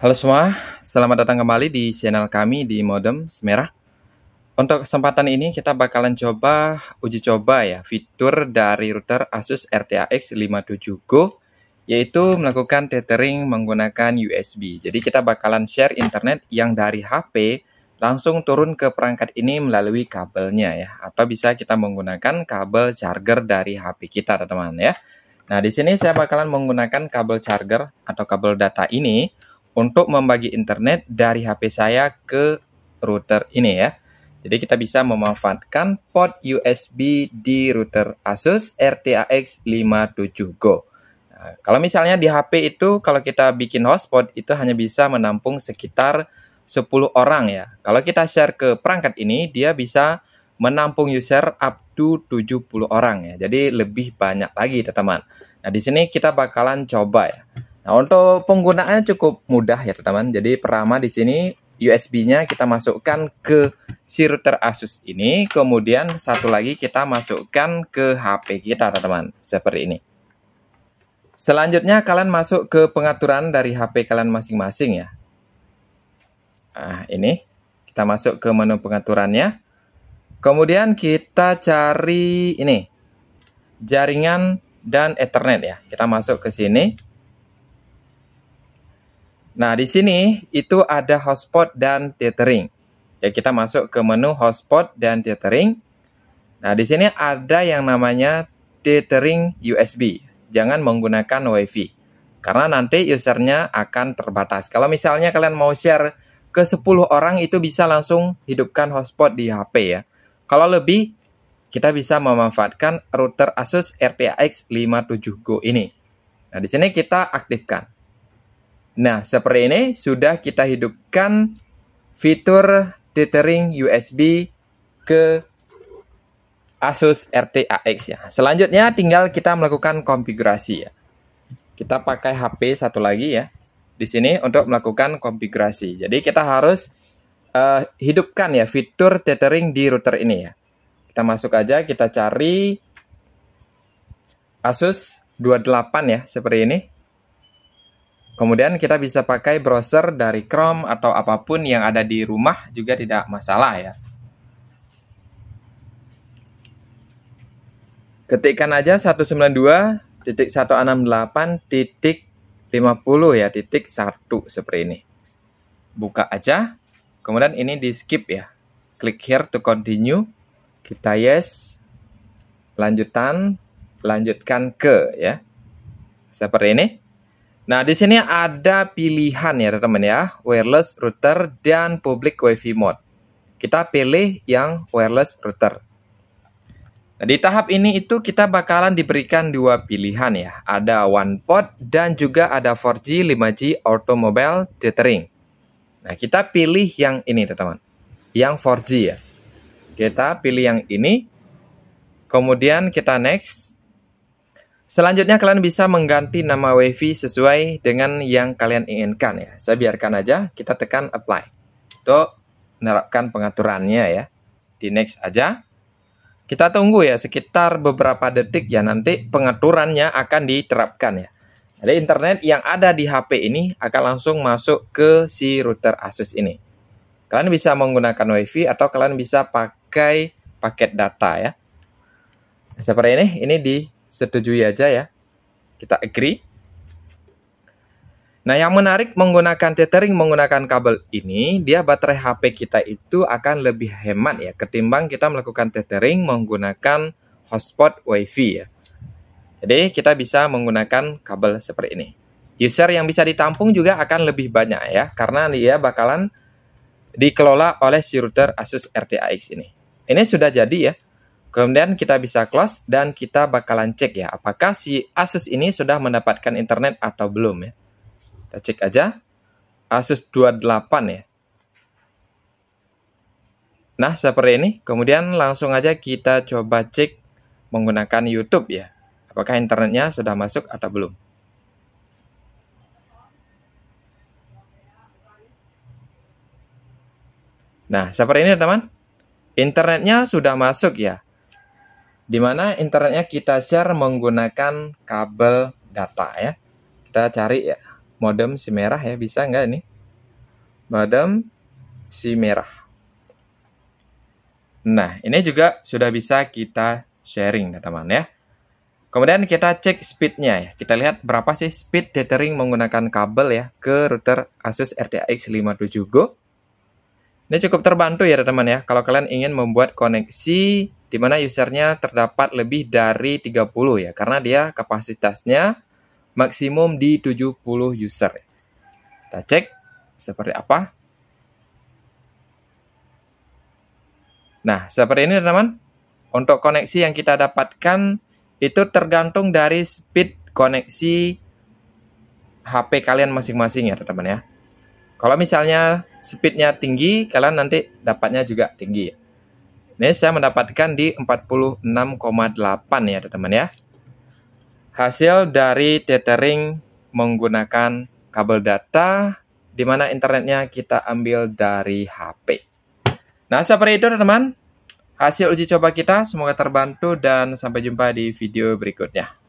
Halo semua, selamat datang kembali di channel kami di Modem Semerah. Untuk kesempatan ini kita bakalan coba uji coba ya fitur dari router Asus RTX 57 Go yaitu melakukan tethering menggunakan USB. Jadi kita bakalan share internet yang dari HP langsung turun ke perangkat ini melalui kabelnya ya atau bisa kita menggunakan kabel charger dari HP kita teman-teman ya. Nah, di sini saya bakalan menggunakan kabel charger atau kabel data ini untuk membagi internet dari HP saya ke router ini ya. Jadi kita bisa memanfaatkan port USB di router Asus RTX 57 Go. Nah, kalau misalnya di HP itu kalau kita bikin hotspot itu hanya bisa menampung sekitar 10 orang ya. Kalau kita share ke perangkat ini dia bisa menampung user up to 70 orang ya. Jadi lebih banyak lagi teman-teman. Nah, di sini kita bakalan coba ya. Nah, untuk penggunaannya cukup mudah ya teman-teman. Jadi pertama di sini USB-nya kita masukkan ke si router Asus ini, kemudian satu lagi kita masukkan ke HP kita teman-teman, seperti ini. Selanjutnya kalian masuk ke pengaturan dari HP kalian masing-masing ya. Nah, ini kita masuk ke menu pengaturannya. Kemudian kita cari ini jaringan dan Ethernet ya. Kita masuk ke sini. Nah, di sini itu ada hotspot dan tethering. Ya, kita masuk ke menu hotspot dan tethering. Nah, di sini ada yang namanya tethering USB. Jangan menggunakan WiFi. Karena nanti usernya akan terbatas. Kalau misalnya kalian mau share ke 10 orang itu bisa langsung hidupkan hotspot di HP ya. Kalau lebih, kita bisa memanfaatkan router Asus RPAX 57Go ini. Nah, di sini kita aktifkan. Nah, seperti ini sudah kita hidupkan fitur tethering USB ke Asus RTAX ya. Selanjutnya tinggal kita melakukan konfigurasi ya. Kita pakai HP satu lagi ya. Di sini untuk melakukan konfigurasi. Jadi kita harus uh, hidupkan ya fitur tethering di router ini ya. Kita masuk aja, kita cari Asus 28 ya seperti ini. Kemudian kita bisa pakai browser dari Chrome atau apapun yang ada di rumah juga tidak masalah ya. Ketikkan aja 192.168.50 ya, titik 1 seperti ini. Buka aja, kemudian ini di skip ya. Klik here to continue, kita yes, lanjutan, lanjutkan ke ya. Seperti ini. Nah, di sini ada pilihan ya teman-teman ya, wireless router dan public wifi mode. Kita pilih yang wireless router. Nah, di tahap ini itu kita bakalan diberikan dua pilihan ya. Ada one pot dan juga ada 4G, 5G, automobile, tethering. Nah, kita pilih yang ini teman-teman. Yang 4G ya. Kita pilih yang ini. Kemudian kita next. Selanjutnya kalian bisa mengganti nama WiFi sesuai dengan yang kalian inginkan ya. Saya biarkan aja, kita tekan apply. Untuk menerapkan pengaturannya ya. Di next aja. Kita tunggu ya sekitar beberapa detik ya nanti pengaturannya akan diterapkan ya. Jadi internet yang ada di HP ini akan langsung masuk ke si router Asus ini. Kalian bisa menggunakan WiFi atau kalian bisa pakai paket data ya. Nah, seperti ini, ini di setujui aja ya. Kita agree. Nah, yang menarik menggunakan tethering menggunakan kabel ini, dia baterai HP kita itu akan lebih hemat ya ketimbang kita melakukan tethering menggunakan hotspot WiFi ya. Jadi, kita bisa menggunakan kabel seperti ini. User yang bisa ditampung juga akan lebih banyak ya karena dia bakalan dikelola oleh si router Asus RTX ini. Ini sudah jadi ya. Kemudian kita bisa close dan kita bakalan cek ya apakah si Asus ini sudah mendapatkan internet atau belum ya. Kita cek aja. Asus 28 ya. Nah, seperti ini. Kemudian langsung aja kita coba cek menggunakan YouTube ya. Apakah internetnya sudah masuk atau belum. Nah, seperti ini teman. Internetnya sudah masuk ya di mana internetnya kita share menggunakan kabel data ya. Kita cari ya modem si merah ya, bisa nggak ini? Modem si merah. Nah, ini juga sudah bisa kita sharing teman-teman ya. Kemudian kita cek speednya ya. Kita lihat berapa sih speed tethering menggunakan kabel ya ke router Asus RTX 57 Go. Ini cukup terbantu ya teman-teman ya. Kalau kalian ingin membuat koneksi di mana usernya terdapat lebih dari 30 ya, karena dia kapasitasnya maksimum di 70 user. Kita cek seperti apa. Nah, seperti ini teman-teman. Untuk koneksi yang kita dapatkan itu tergantung dari speed koneksi HP kalian masing-masing ya teman-teman ya. Kalau misalnya speednya tinggi, kalian nanti dapatnya juga tinggi ya. Ini saya mendapatkan di 46,8 ya teman-teman ya. Hasil dari tethering menggunakan kabel data di mana internetnya kita ambil dari HP. Nah, seperti itu teman-teman. Hasil uji coba kita semoga terbantu dan sampai jumpa di video berikutnya.